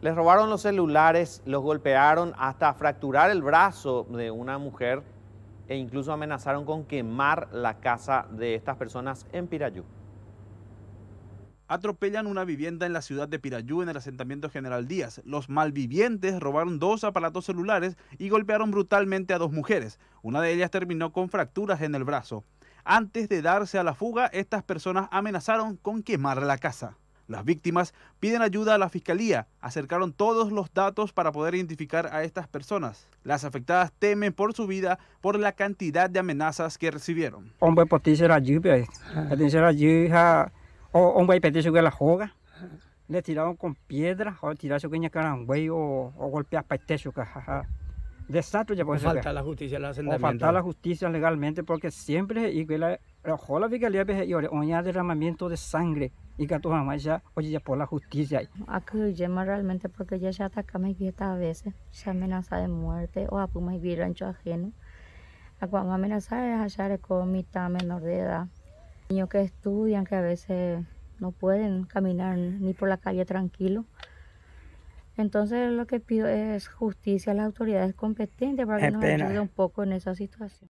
Les robaron los celulares, los golpearon hasta fracturar el brazo de una mujer e incluso amenazaron con quemar la casa de estas personas en Pirayú. Atropellan una vivienda en la ciudad de Pirayú en el asentamiento General Díaz. Los malvivientes robaron dos aparatos celulares y golpearon brutalmente a dos mujeres. Una de ellas terminó con fracturas en el brazo. Antes de darse a la fuga, estas personas amenazaron con quemar la casa. Las víctimas piden ayuda a la fiscalía. Acercaron todos los datos para poder identificar a estas personas. Las afectadas temen por su vida por la cantidad de amenazas que recibieron. la Le tiraron con piedra o tiracho con carangüey o, o golpear para de estatus ya falta pues. la justicia la falta la justicia legalmente porque siempre y la ojo la fiscalía pues, y derramamiento de sangre y que tu mamá ya, oye, ya por la justicia. Acuyema realmente porque ella ya mi y a veces, se amenaza de muerte o a apuma y ancho ajeno. A cuando amenaza es hallar menor de edad. Niños que estudian, que a veces no pueden caminar ni por la calle tranquilo. Entonces lo que pido es justicia a las autoridades competentes para que nos ayuden un poco en esa situación.